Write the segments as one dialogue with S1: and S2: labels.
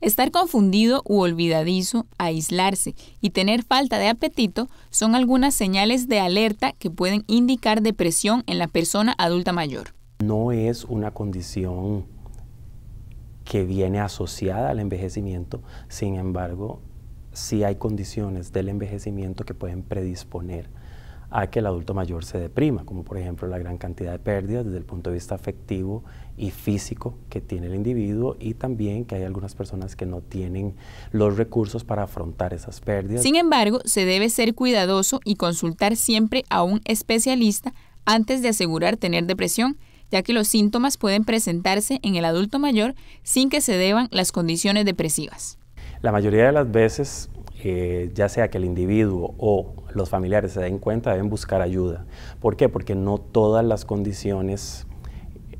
S1: Estar confundido u olvidadizo, aislarse y tener falta de apetito son algunas señales de alerta que pueden indicar depresión en la persona adulta mayor.
S2: No es una condición que viene asociada al envejecimiento, sin embargo, sí hay condiciones del envejecimiento que pueden predisponer a que el adulto mayor se deprima, como por ejemplo la gran cantidad de pérdidas desde el punto de vista afectivo y físico que tiene el individuo y también que hay algunas personas que no tienen los recursos para afrontar esas pérdidas. Sin
S1: embargo, se debe ser cuidadoso y consultar siempre a un especialista antes de asegurar tener depresión, ya que los síntomas pueden presentarse en el adulto mayor sin que se deban las condiciones depresivas.
S2: La mayoría de las veces ya sea que el individuo o los familiares se den cuenta, deben buscar ayuda. ¿Por qué? Porque no todas las condiciones,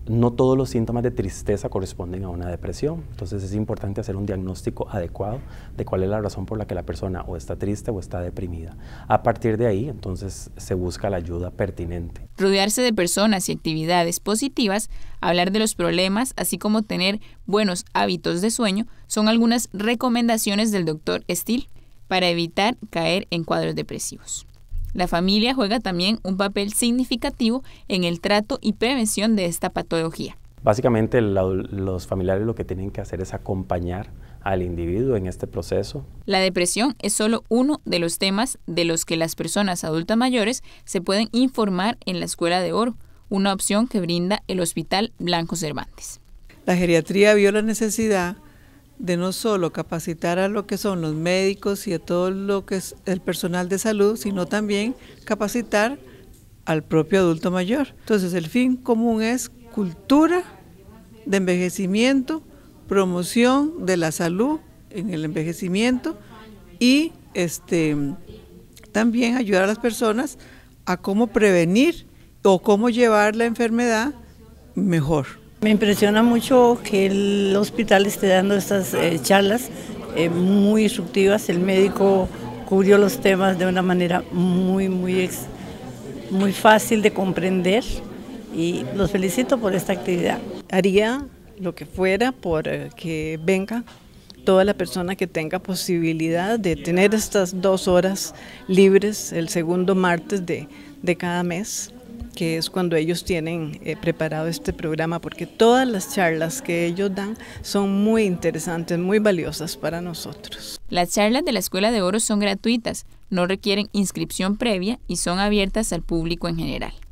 S2: no todos los síntomas de tristeza corresponden a una depresión. Entonces es importante hacer un diagnóstico adecuado de cuál es la razón por la que la persona o está triste o está deprimida. A partir de ahí, entonces se busca la ayuda pertinente.
S1: Rodearse de personas y actividades positivas, hablar de los problemas, así como tener buenos hábitos de sueño, son algunas recomendaciones del doctor Steele para evitar caer en cuadros depresivos. La familia juega también un papel significativo en el trato y prevención de esta patología.
S2: Básicamente los familiares lo que tienen que hacer es acompañar al individuo en este proceso.
S1: La depresión es solo uno de los temas de los que las personas adultas mayores se pueden informar en la Escuela de Oro, una opción que brinda el Hospital Blanco Cervantes.
S3: La geriatría vio la necesidad de no solo capacitar a lo que son los médicos y a todo lo que es el personal de salud, sino también capacitar al propio adulto mayor. Entonces el fin común es cultura de envejecimiento, promoción de la salud en el envejecimiento y este también ayudar a las personas a cómo prevenir o cómo llevar la enfermedad mejor.
S4: Me impresiona mucho que el hospital esté dando estas eh, charlas eh, muy instructivas. El médico cubrió los temas de una manera muy, muy, muy fácil de comprender y los felicito por esta actividad. Haría lo que fuera por eh, que venga toda la persona que tenga posibilidad de tener estas dos horas libres el segundo martes de cada mes que es cuando ellos tienen eh, preparado este programa, porque todas las charlas que ellos dan son muy interesantes, muy valiosas para nosotros.
S1: Las charlas de la Escuela de Oro son gratuitas, no requieren inscripción previa y son abiertas al público en general.